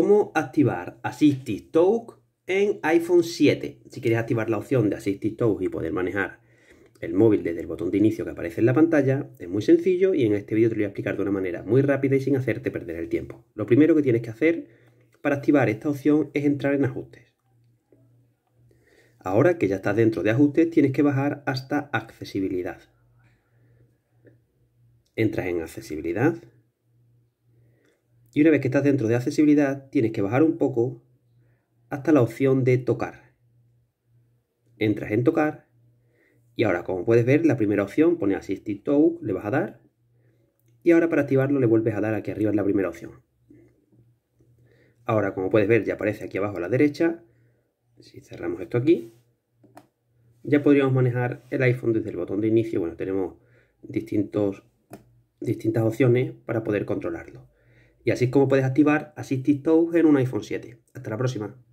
cómo activar Assistive Talk en iPhone 7. Si quieres activar la opción de Assistive Talk y poder manejar el móvil desde el botón de inicio que aparece en la pantalla, es muy sencillo y en este vídeo te lo voy a explicar de una manera muy rápida y sin hacerte perder el tiempo. Lo primero que tienes que hacer para activar esta opción es entrar en ajustes. Ahora que ya estás dentro de ajustes, tienes que bajar hasta accesibilidad. Entras en accesibilidad, y una vez que estás dentro de accesibilidad, tienes que bajar un poco hasta la opción de tocar. Entras en tocar y ahora como puedes ver la primera opción pone Assistive Talk, le vas a dar y ahora para activarlo le vuelves a dar aquí arriba en la primera opción. Ahora como puedes ver ya aparece aquí abajo a la derecha, si cerramos esto aquí, ya podríamos manejar el iPhone desde el botón de inicio, bueno tenemos distintos, distintas opciones para poder controlarlo. Y así es como puedes activar Assistive Touch en un iPhone 7. Hasta la próxima.